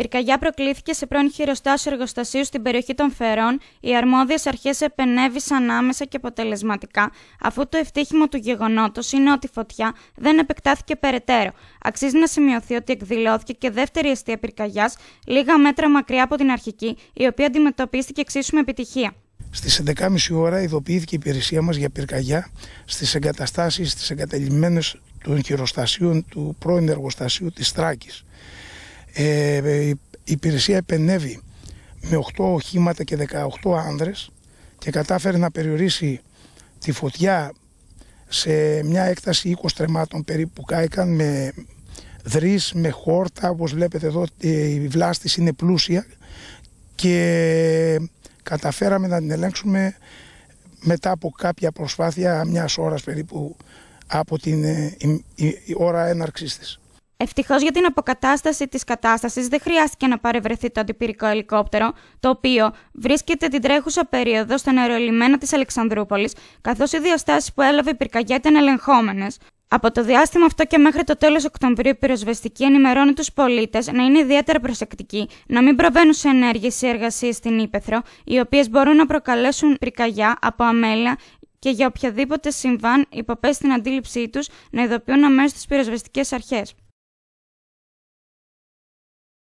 Πυρκαγιά προκλήθηκε σε πρώην χειροστάσιο εργοστασίου στην περιοχή των Φερών. Οι αρμόδιες αρχές επενέβησαν άμεσα και αποτελεσματικά, αφού το ευτύχημα του γεγονότος είναι ότι η φωτιά δεν επεκτάθηκε περαιτέρω. Αξίζει να σημειωθεί ότι εκδηλώθηκε και δεύτερη αιστεία πυρκαγιάς, λίγα μέτρα μακριά από την αρχική, η οποία αντιμετωπίστηκε εξίσου με επιτυχία. Στις 11.30 ώρα ειδοποιήθηκε η υπηρεσία μας για πυρκαγιά στις εγκαταστάσεις, τη εγκαταλειμμένες των χειροστασίων του πρώην εργοστασίου της Τράκης. Ε, ε, η υπηρεσία επενεύει με 8 οχήματα και 18 άνδρες και κατάφερε να περιορίσει τη φωτιά σε μια έκταση 20 τρεμάτων περίπου που κάηκαν με δρύς, με χόρτα, όπως βλέπετε εδώ ε, η βλάστηση είναι πλούσια και καταφέραμε να την ελέγξουμε μετά από κάποια προσπάθεια μιας ώρας περίπου από την ώρα έναρξής της. Ευτυχώς για την αποκατάσταση της κατάστασης δεν χρειάστηκε να παρευρεθεί το αντιπυρικό ελικόπτερο, το οποίο βρίσκεται την τρέχουσα περίοδο στα αερολιμένα της Αλεξανδρούπολης, καθώς οι διαστάσεις που έλαβε η πυρκαγιά ήταν ελεγχόμενες. Από το διάστημα αυτό και μέχρι το τέλος Οκτωβρίου, η πυροσβεστική ενημερώνει τους πολίτες να είναι ιδιαίτερα προσεκτικοί, να μην προβαίνουν σε ενέργειες ή εργασίες στην Ήπεθρο, οι οποίες μπορούν να προκαλέσουν πυρκαγιά από αμέλεια και για οποιαδήποτε συμβάν υποπέσει την αντίληψή τους να ειδοποιούν αμέσως τις πυροσβεστικές αρχές.